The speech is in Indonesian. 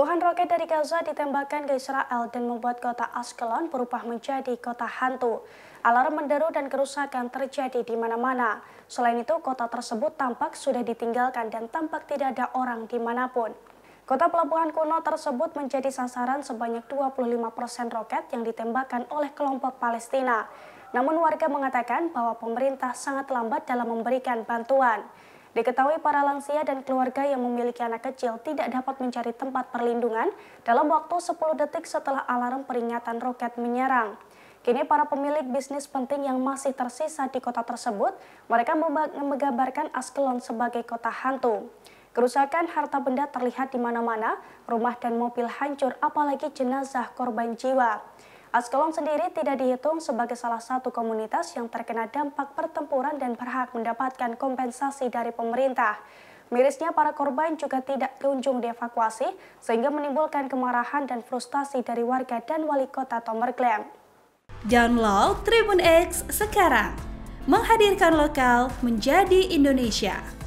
Puluhan roket dari Gaza ditembakkan ke Israel dan membuat kota Ashkelon berubah menjadi kota hantu. Alarm menderu dan kerusakan terjadi di mana-mana. Selain itu, kota tersebut tampak sudah ditinggalkan dan tampak tidak ada orang dimanapun. Kota pelabuhan kuno tersebut menjadi sasaran sebanyak 25% roket yang ditembakkan oleh kelompok Palestina. Namun warga mengatakan bahwa pemerintah sangat lambat dalam memberikan bantuan. Diketahui para lansia dan keluarga yang memiliki anak kecil tidak dapat mencari tempat perlindungan dalam waktu 10 detik setelah alarm peringatan roket menyerang. Kini para pemilik bisnis penting yang masih tersisa di kota tersebut, mereka menggambarkan Askelon sebagai kota hantu. Kerusakan harta benda terlihat di mana-mana, rumah dan mobil hancur apalagi jenazah korban jiwa. Askelon sendiri tidak dihitung sebagai salah satu komunitas yang terkena dampak pertempuran dan berhak mendapatkan kompensasi dari pemerintah. Mirisnya para korban juga tidak kunjung dievakuasi sehingga menimbulkan kemarahan dan frustasi dari warga dan wali kota Tomerklem. Download Tribun X sekarang. Menghadirkan lokal menjadi Indonesia.